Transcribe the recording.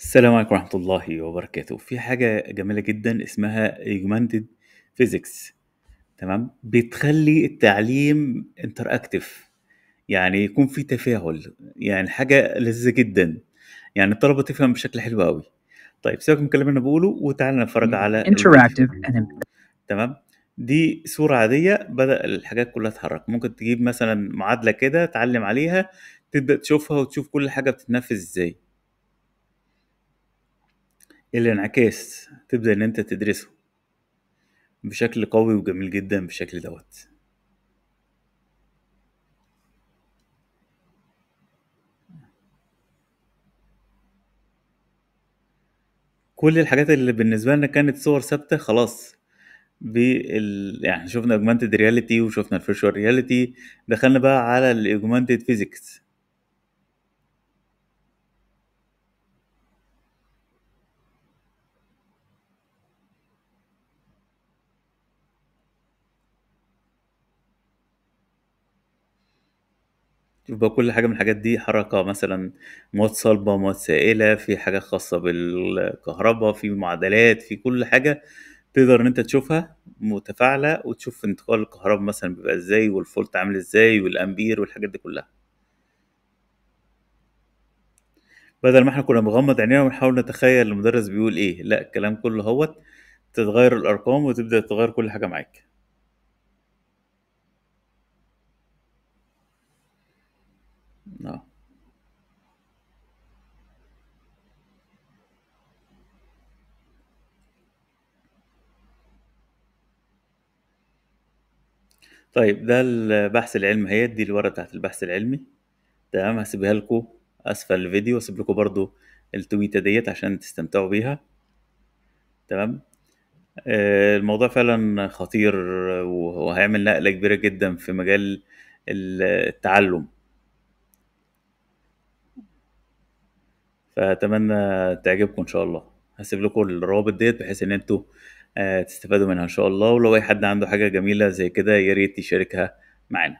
السلام عليكم ورحمة الله وبركاته في حاجة جميلة جدا اسمها Augmented Physics تمام بتخلي التعليم انتراكتف يعني يكون في تفاعل يعني حاجة لذيذة جدا يعني الطلبة تفهم بشكل حلو قوي طيب سيبك من الكلام اللي انا بقوله وتعالى نتفرج على انتراكتف تمام دي صورة عادية بدأ الحاجات كلها تتحرك ممكن تجيب مثلا معادلة كده تعلم عليها تبدأ تشوفها وتشوف كل حاجة بتتنفذ ازاي الانعكاس انعكاس تبدأ إن أنت تدرسه بشكل قوي وجميل جدا بشكل دوت كل الحاجات اللي بالنسبة لنا كانت صور ثابتة خلاص بال يعني شفنا اوجمانتد رياليتي وشفنا الفيرشوال رياليتي دخلنا بقى على الاوجمانتد فيزيكس يبقى كل حاجة من الحاجات دي حركة مثلًا مواد صلبة، مواد سائلة، في حاجات خاصة بالكهرباء في معادلات، في كل حاجة تقدر إن أنت تشوفها متفاعلة، وتشوف انتقال الكهرباء مثلًا بيبقى إزاي، والفولت عامل إزاي، والأمبير والحاجات دي كلها. بدل ما إحنا كنا بنغمض عينينا ونحاول نتخيل المدرس بيقول إيه، لأ الكلام كله هوت تتغير الأرقام وتبدأ تغير كل حاجة معاك. طيب ده البحث العلمي اهيت دي الورقة بتاعت البحث العلمي تمام هسيبها لكم اسفل الفيديو واسيب لكم برضو التويتة ديت عشان تستمتعوا بيها تمام آه، الموضوع فعلا خطير وهيعمل نقلة كبيرة جدا في مجال التعلم فأتمنى تعجبكم إن شاء الله هسيب لكم الروابط ديت بحيث إن انتوا آه، تستفادوا منها ان شاء الله ولو اي حد عنده حاجه جميله زي كده يا ريت يشاركها معانا